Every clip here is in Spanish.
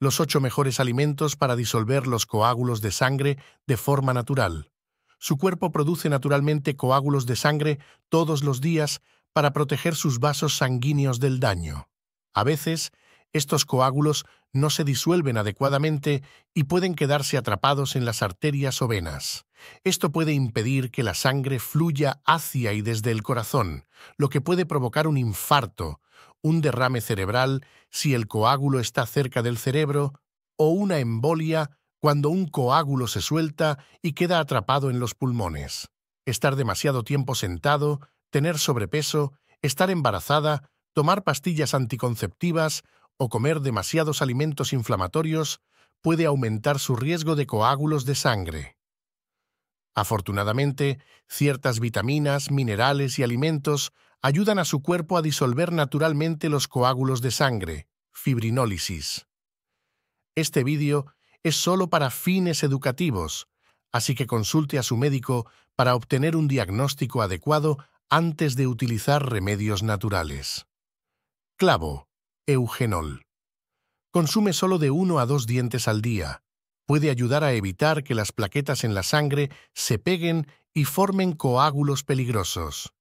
los ocho mejores alimentos para disolver los coágulos de sangre de forma natural. Su cuerpo produce naturalmente coágulos de sangre todos los días para proteger sus vasos sanguíneos del daño. A veces, estos coágulos no se disuelven adecuadamente y pueden quedarse atrapados en las arterias o venas. Esto puede impedir que la sangre fluya hacia y desde el corazón, lo que puede provocar un infarto, un derrame cerebral si el coágulo está cerca del cerebro o una embolia cuando un coágulo se suelta y queda atrapado en los pulmones. Estar demasiado tiempo sentado, tener sobrepeso, estar embarazada, tomar pastillas anticonceptivas o comer demasiados alimentos inflamatorios puede aumentar su riesgo de coágulos de sangre. Afortunadamente, ciertas vitaminas, minerales y alimentos ayudan a su cuerpo a disolver naturalmente los coágulos de sangre, fibrinólisis. Este vídeo es solo para fines educativos, así que consulte a su médico para obtener un diagnóstico adecuado antes de utilizar remedios naturales. Clavo, eugenol. Consume solo de uno a dos dientes al día. Puede ayudar a evitar que las plaquetas en la sangre se peguen y formen coágulos peligrosos.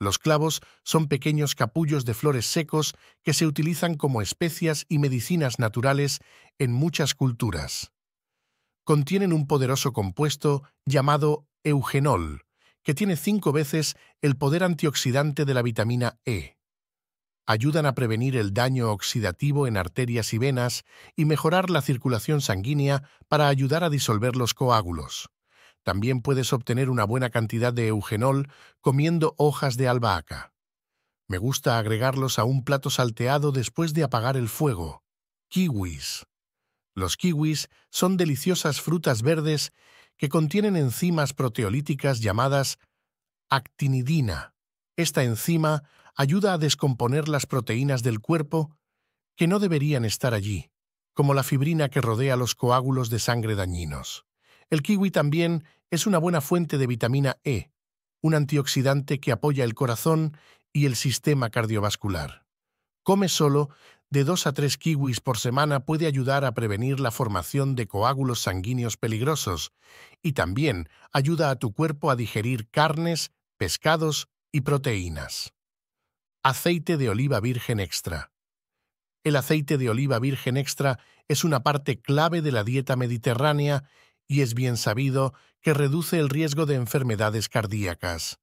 Los clavos son pequeños capullos de flores secos que se utilizan como especias y medicinas naturales en muchas culturas. Contienen un poderoso compuesto llamado eugenol, que tiene cinco veces el poder antioxidante de la vitamina E. Ayudan a prevenir el daño oxidativo en arterias y venas y mejorar la circulación sanguínea para ayudar a disolver los coágulos. También puedes obtener una buena cantidad de eugenol comiendo hojas de albahaca. Me gusta agregarlos a un plato salteado después de apagar el fuego. Kiwis. Los kiwis son deliciosas frutas verdes que contienen enzimas proteolíticas llamadas actinidina. Esta enzima ayuda a descomponer las proteínas del cuerpo que no deberían estar allí, como la fibrina que rodea los coágulos de sangre dañinos. El kiwi también es una buena fuente de vitamina E, un antioxidante que apoya el corazón y el sistema cardiovascular. Come solo de 2 a 3 kiwis por semana puede ayudar a prevenir la formación de coágulos sanguíneos peligrosos y también ayuda a tu cuerpo a digerir carnes, pescados y proteínas. Aceite de oliva virgen extra. El aceite de oliva virgen extra es una parte clave de la dieta mediterránea y es bien sabido que reduce el riesgo de enfermedades cardíacas.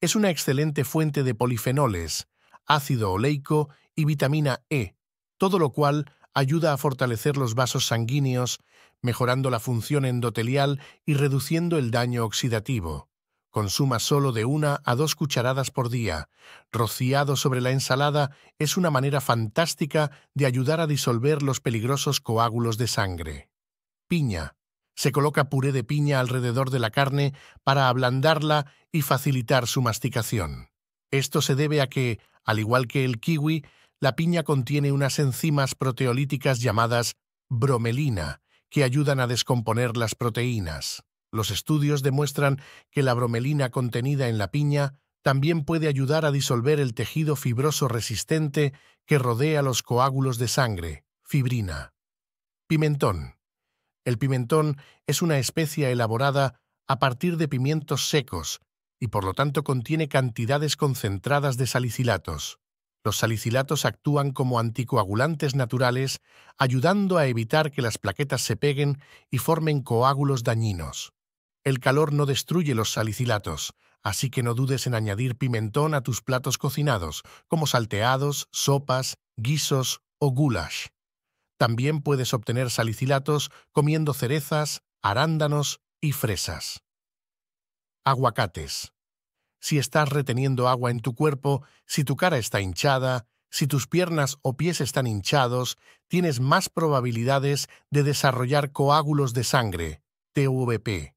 Es una excelente fuente de polifenoles, ácido oleico y vitamina E, todo lo cual ayuda a fortalecer los vasos sanguíneos, mejorando la función endotelial y reduciendo el daño oxidativo. Consuma solo de una a dos cucharadas por día. Rociado sobre la ensalada es una manera fantástica de ayudar a disolver los peligrosos coágulos de sangre. Piña. Se coloca puré de piña alrededor de la carne para ablandarla y facilitar su masticación. Esto se debe a que, al igual que el kiwi, la piña contiene unas enzimas proteolíticas llamadas bromelina, que ayudan a descomponer las proteínas. Los estudios demuestran que la bromelina contenida en la piña también puede ayudar a disolver el tejido fibroso resistente que rodea los coágulos de sangre, fibrina. Pimentón. El pimentón es una especia elaborada a partir de pimientos secos y por lo tanto contiene cantidades concentradas de salicilatos. Los salicilatos actúan como anticoagulantes naturales, ayudando a evitar que las plaquetas se peguen y formen coágulos dañinos. El calor no destruye los salicilatos, así que no dudes en añadir pimentón a tus platos cocinados, como salteados, sopas, guisos o goulash. También puedes obtener salicilatos comiendo cerezas, arándanos y fresas. Aguacates. Si estás reteniendo agua en tu cuerpo, si tu cara está hinchada, si tus piernas o pies están hinchados, tienes más probabilidades de desarrollar coágulos de sangre, TVP.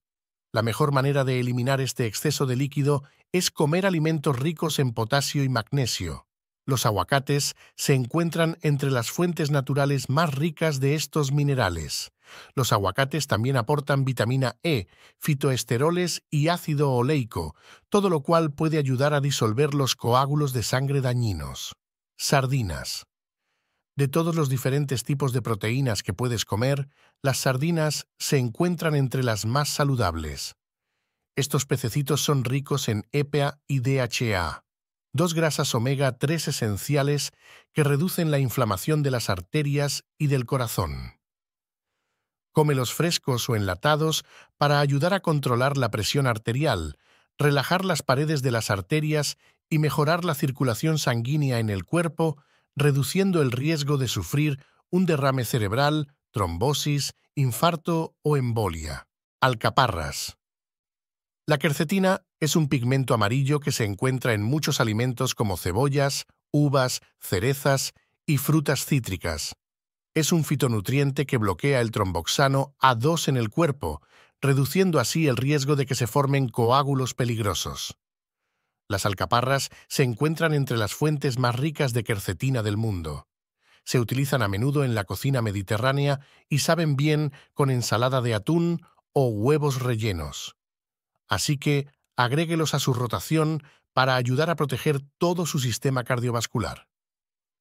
La mejor manera de eliminar este exceso de líquido es comer alimentos ricos en potasio y magnesio. Los aguacates se encuentran entre las fuentes naturales más ricas de estos minerales. Los aguacates también aportan vitamina E, fitoesteroles y ácido oleico, todo lo cual puede ayudar a disolver los coágulos de sangre dañinos. Sardinas. De todos los diferentes tipos de proteínas que puedes comer, las sardinas se encuentran entre las más saludables. Estos pececitos son ricos en EPA y DHA, dos grasas omega 3 esenciales que reducen la inflamación de las arterias y del corazón. Come los frescos o enlatados para ayudar a controlar la presión arterial, relajar las paredes de las arterias y mejorar la circulación sanguínea en el cuerpo, reduciendo el riesgo de sufrir un derrame cerebral, trombosis, infarto o embolia. Alcaparras. La quercetina es un pigmento amarillo que se encuentra en muchos alimentos como cebollas, uvas, cerezas y frutas cítricas. Es un fitonutriente que bloquea el tromboxano A2 en el cuerpo, reduciendo así el riesgo de que se formen coágulos peligrosos. Las alcaparras se encuentran entre las fuentes más ricas de quercetina del mundo. Se utilizan a menudo en la cocina mediterránea y saben bien con ensalada de atún o huevos rellenos así que agréguelos a su rotación para ayudar a proteger todo su sistema cardiovascular.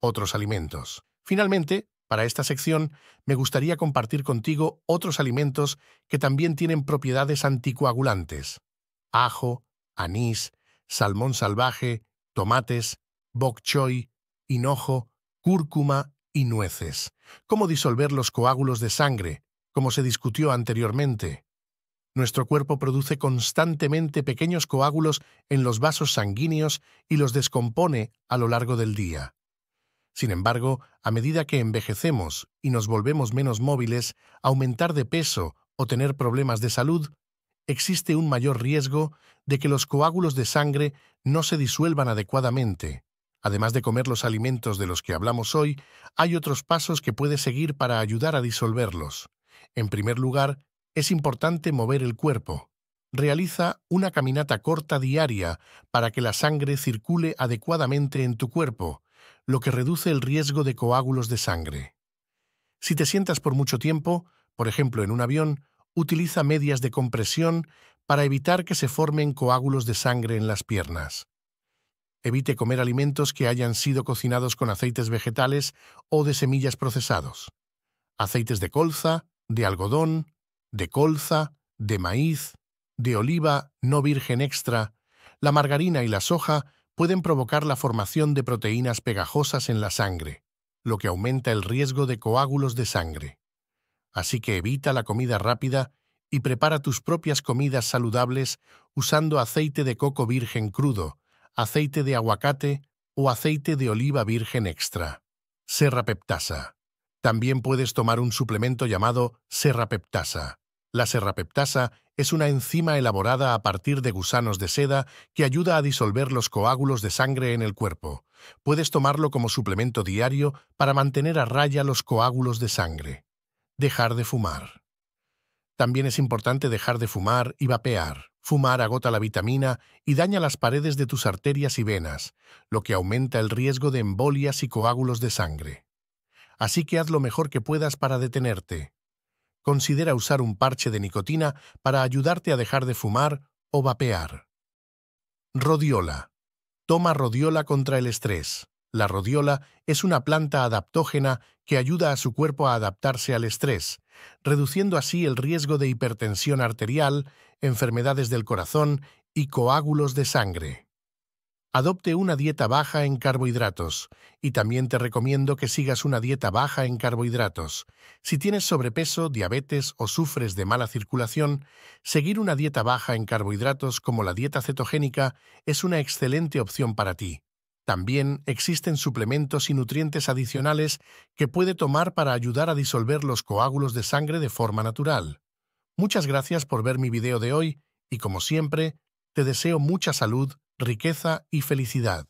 Otros alimentos. Finalmente, para esta sección, me gustaría compartir contigo otros alimentos que también tienen propiedades anticoagulantes. Ajo, anís, salmón salvaje, tomates, bok choy, hinojo, cúrcuma y nueces. ¿Cómo disolver los coágulos de sangre, como se discutió anteriormente? Nuestro cuerpo produce constantemente pequeños coágulos en los vasos sanguíneos y los descompone a lo largo del día. Sin embargo, a medida que envejecemos y nos volvemos menos móviles, aumentar de peso o tener problemas de salud, existe un mayor riesgo de que los coágulos de sangre no se disuelvan adecuadamente. Además de comer los alimentos de los que hablamos hoy, hay otros pasos que puede seguir para ayudar a disolverlos. En primer lugar, es importante mover el cuerpo. Realiza una caminata corta diaria para que la sangre circule adecuadamente en tu cuerpo, lo que reduce el riesgo de coágulos de sangre. Si te sientas por mucho tiempo, por ejemplo en un avión, utiliza medias de compresión para evitar que se formen coágulos de sangre en las piernas. Evite comer alimentos que hayan sido cocinados con aceites vegetales o de semillas procesados. Aceites de colza, de algodón, de colza, de maíz, de oliva no virgen extra, la margarina y la soja pueden provocar la formación de proteínas pegajosas en la sangre, lo que aumenta el riesgo de coágulos de sangre. Así que evita la comida rápida y prepara tus propias comidas saludables usando aceite de coco virgen crudo, aceite de aguacate o aceite de oliva virgen extra. Serra peptasa. También puedes tomar un suplemento llamado serrapeptasa. La serrapeptasa es una enzima elaborada a partir de gusanos de seda que ayuda a disolver los coágulos de sangre en el cuerpo. Puedes tomarlo como suplemento diario para mantener a raya los coágulos de sangre. Dejar de fumar. También es importante dejar de fumar y vapear. Fumar agota la vitamina y daña las paredes de tus arterias y venas, lo que aumenta el riesgo de embolias y coágulos de sangre así que haz lo mejor que puedas para detenerte. Considera usar un parche de nicotina para ayudarte a dejar de fumar o vapear. Rodiola. Toma rodiola contra el estrés. La rodiola es una planta adaptógena que ayuda a su cuerpo a adaptarse al estrés, reduciendo así el riesgo de hipertensión arterial, enfermedades del corazón y coágulos de sangre. Adopte una dieta baja en carbohidratos y también te recomiendo que sigas una dieta baja en carbohidratos. Si tienes sobrepeso, diabetes o sufres de mala circulación, seguir una dieta baja en carbohidratos como la dieta cetogénica es una excelente opción para ti. También existen suplementos y nutrientes adicionales que puede tomar para ayudar a disolver los coágulos de sangre de forma natural. Muchas gracias por ver mi video de hoy y como siempre, te deseo mucha salud riqueza y felicidad.